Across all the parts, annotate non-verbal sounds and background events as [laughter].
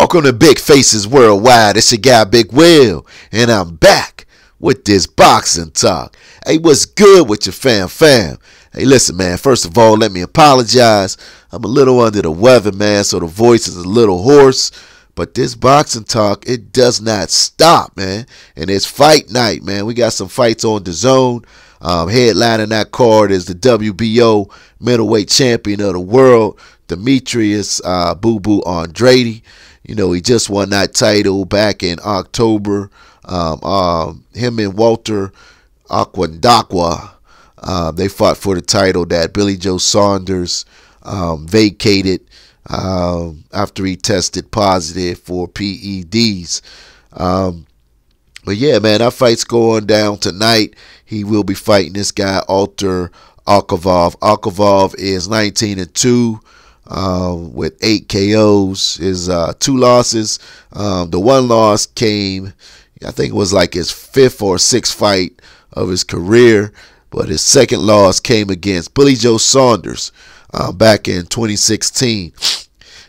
Welcome to Big Faces Worldwide. It's your guy Big Will, and I'm back with this boxing talk. Hey, what's good with your fam fam? Hey, listen, man, first of all, let me apologize. I'm a little under the weather, man, so the voice is a little hoarse. But this boxing talk, it does not stop, man. And it's fight night, man. We got some fights on the zone. Um, headlining that card is the WBO middleweight champion of the world, Demetrius uh, Boo Boo Andrade. You know, he just won that title back in October. Um, uh, him and Walter Aquandakwa, uh, they fought for the title that Billy Joe Saunders um, vacated um, after he tested positive for PEDs. Um, but yeah, man, that fight's going down tonight. He will be fighting this guy, Alter Alkovov. Alkovov is 19 and 2 uh, with eight KOs. His uh, two losses, um, the one loss came, I think it was like his fifth or sixth fight of his career, but his second loss came against Billy Joe Saunders uh, back in 2016.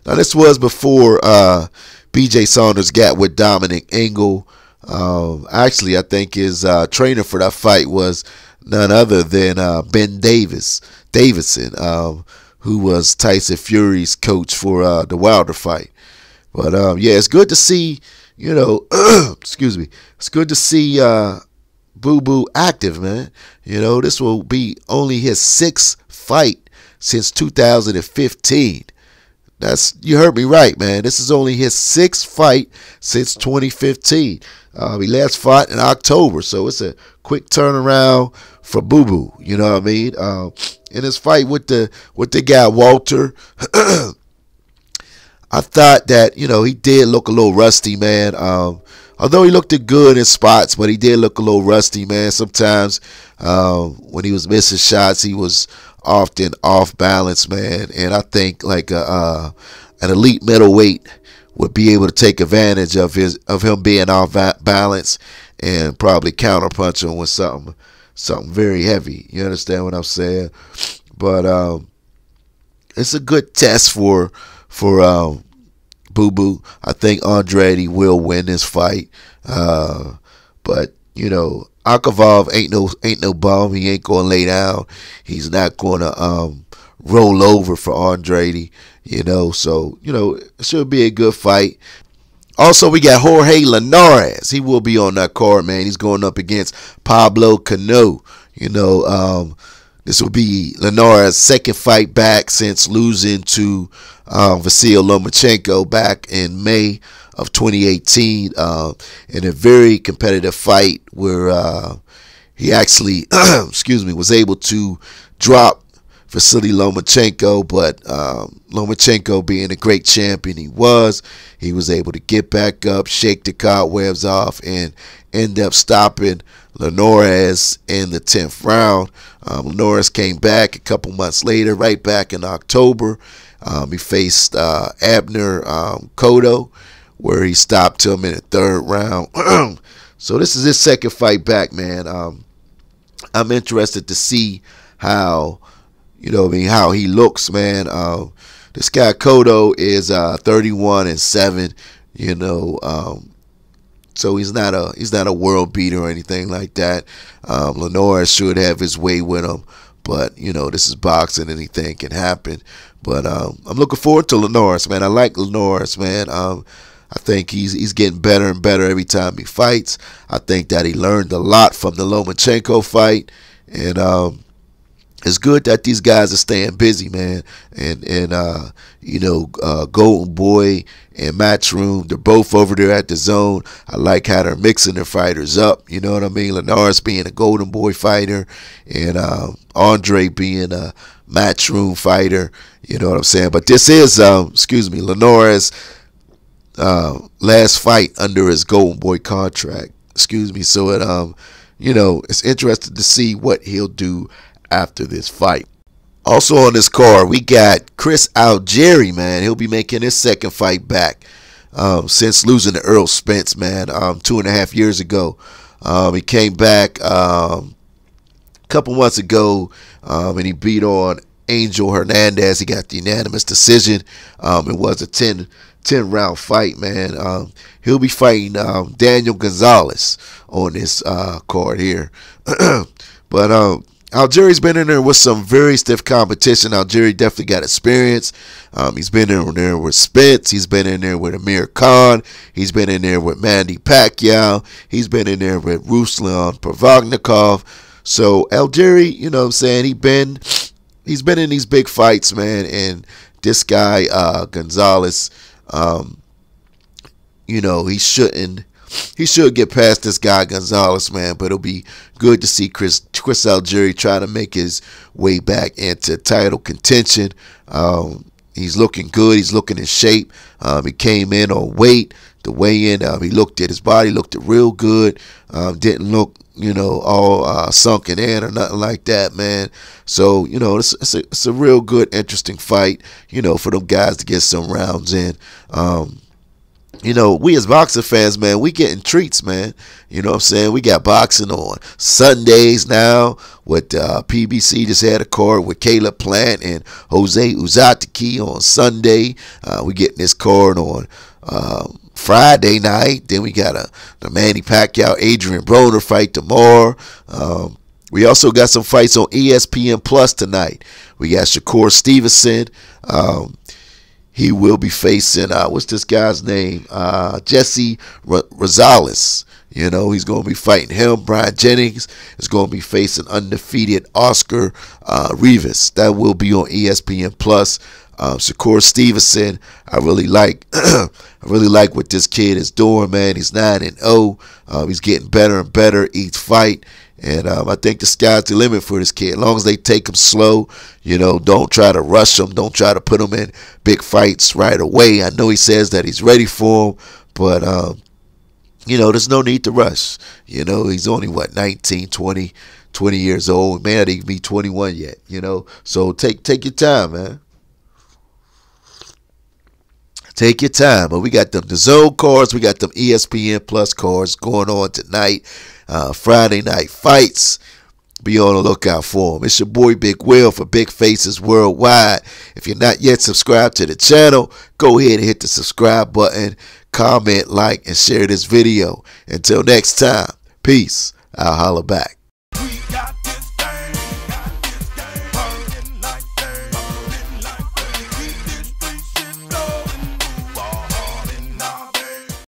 Now this was before uh, B.J. Saunders got with Dominic Engel. Um, actually, I think his uh, trainer for that fight was none other than uh, Ben Davis Davidson. Um, who was Tyson Fury's coach for uh, the Wilder fight. But um, yeah, it's good to see, you know, [clears throat] excuse me, it's good to see uh, Boo Boo active, man. You know, this will be only his sixth fight since 2015. That's you heard me right, man. This is only his sixth fight since 2015. Uh, he last fought in October, so it's a quick turnaround for Boo Boo. You know what I mean? Uh, in his fight with the with the guy Walter, [clears throat] I thought that you know he did look a little rusty, man. Um, although he looked good in spots, but he did look a little rusty, man. Sometimes uh, when he was missing shots, he was often off balance, man. And I think like a, uh, an elite middleweight would be able to take advantage of his of him being off balance and probably counterpunch him with something something very heavy. You understand what I'm saying? But um, it's a good test for for um, Boo Boo. I think Andrade will win this fight, uh, but you know Akavov ain't no ain't no bum. He ain't gonna lay down. He's not gonna um, roll over for Andrade. You know, so you know it should be a good fight. Also, we got Jorge Linares. He will be on that card, man. He's going up against Pablo Cano. You know, um, this will be Lenora's second fight back since losing to uh, Vasil Lomachenko back in May of 2018 uh, in a very competitive fight where uh, he actually, [clears throat] excuse me, was able to drop Vasily Lomachenko, but um, Lomachenko being a great champion he was, he was able to get back up, shake the cobwebs off, and end up stopping Lenores in the 10th round. Um, Lenores came back a couple months later, right back in October. Um, he faced uh, Abner um, Cotto, where he stopped him in the third round. [clears throat] so this is his second fight back, man. Um, I'm interested to see how you know, I mean, how he looks, man. Um, this guy Kodo is uh, 31 and seven. You know, um, so he's not a he's not a world beater or anything like that. Um, Lenora should have his way with him, but you know, this is boxing. Anything can happen. But um, I'm looking forward to Lenoris, man. I like Lenoris, man. Um, I think he's he's getting better and better every time he fights. I think that he learned a lot from the Lomachenko fight, and um, it's good that these guys are staying busy, man. And and uh, you know, uh, Golden Boy and Matchroom, they're both over there at the zone. I like how they're mixing their fighters up. You know what I mean? Lenars being a Golden Boy fighter, and uh, Andre being a Matchroom fighter. You know what I'm saying? But this is, um, excuse me, Lenora's uh, last fight under his Golden Boy contract. Excuse me. So it, um, you know, it's interesting to see what he'll do after this fight. Also on this card, we got Chris Algieri, man. He'll be making his second fight back um, since losing to Earl Spence, man, um, two and a half years ago. Um, he came back a um, couple months ago um, and he beat on Angel Hernandez. He got the unanimous decision. Um, it was a 10, 10 round fight, man. he'll be fighting Daniel Gonzalez on this uh, card here. [clears throat] but Algeria's been in there with some very stiff competition. Algeria definitely got experience. Um, he's been in there with Spitz. He's been in there with Amir Khan. He's been in there with Mandy Pacquiao. He's been in there with Ruslan Provoknikov. So Algeria, you know what I'm saying? He been he's been in these big fights, man. And this guy uh, Gonzalez, um, you know, he shouldn't he should get past this guy Gonzalez, man. But it'll be good to see Chris Chris Algieri try to make his way back into title contention. Um, he's looking good. He's looking in shape. Um, he came in on weight. The weigh-in, um, he looked at his body, looked real good. Um, didn't look you know, all uh, sunken in or nothing like that, man. So, you know, it's, it's, a, it's a real good, interesting fight, you know, for them guys to get some rounds in. Um, you know, we as boxing fans, man, we getting treats, man. You know what I'm saying? We got boxing on Sundays now with uh, PBC just had a card with Caleb Plant and Jose Uzatiki on Sunday. Uh, we getting this card on um, Friday night. Then we got a the Manny Pacquiao, Adrian Broner fight tomorrow. Um, we also got some fights on ESPN Plus tonight. We got Shakur Stevenson. Um, he will be facing uh, what's this guy's name? Uh, Jesse R- Rosales. You know, he's going to be fighting him. Brian Jennings is going to be facing undefeated Oscar uh, Rivas. That will be on ESPN Plus. Um, Shakur Stevenson, I really like, [clears throat] I really like what this kid is doing, man. He's nine and zero. Oh. Um, uh, he's getting better and better each fight. And um, I think the sky's the limit for this kid. As long as they take him slow, you know, don't try to rush him. Don't try to put him in big fights right away. I know he says that he's ready for him, but, um, you know, there's no need to rush. You know, he's only, what, 19, 20, 20 years old. Man, he be 21 yet, you know. So take, take your time, man. Take your time. But we got them the zone cards. We got them ESPN Plus cards going on tonight uh, Friday Night Fights. Be on the lookout for them. It's your boy Big Will for Big Faces Worldwide. If you're not yet subscribed to the channel, go ahead and hit the subscribe button, comment, like, and share this video. Until next time, peace. I'll holler back.